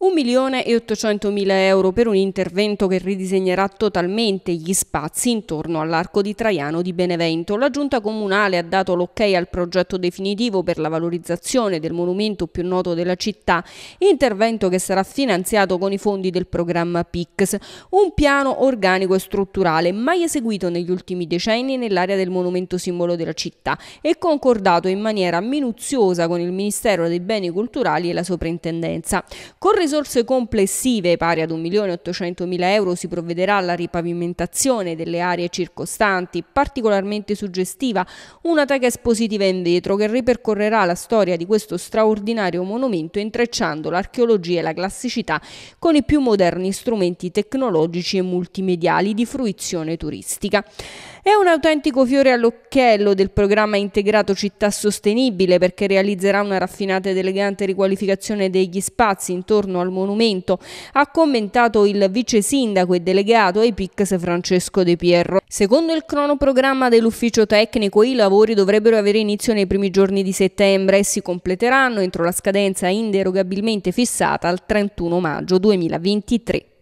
1.800.000 euro per un intervento che ridisegnerà totalmente gli spazi intorno all'Arco di Traiano di Benevento. La Giunta Comunale ha dato l'ok al progetto definitivo per la valorizzazione del monumento più noto della città, intervento che sarà finanziato con i fondi del programma PIX, un piano organico e strutturale mai eseguito negli ultimi decenni nell'area del monumento simbolo della città e concordato in maniera minuziosa con il Ministero dei Beni Culturali e la Soprintendenza. Corre risorse complessive pari ad 1.800.000 euro si provvederà alla ripavimentazione delle aree circostanti, particolarmente suggestiva una tag espositiva in vetro che ripercorrerà la storia di questo straordinario monumento intrecciando l'archeologia e la classicità con i più moderni strumenti tecnologici e multimediali di fruizione turistica. È un autentico fiore all'occhiello del programma integrato Città Sostenibile perché realizzerà una raffinata ed elegante riqualificazione degli spazi intorno attorno al monumento, ha commentato il vice sindaco e delegato ai PICS Francesco De Pierro. Secondo il cronoprogramma dell'ufficio tecnico i lavori dovrebbero avere inizio nei primi giorni di settembre e si completeranno entro la scadenza inderogabilmente fissata al 31 maggio 2023.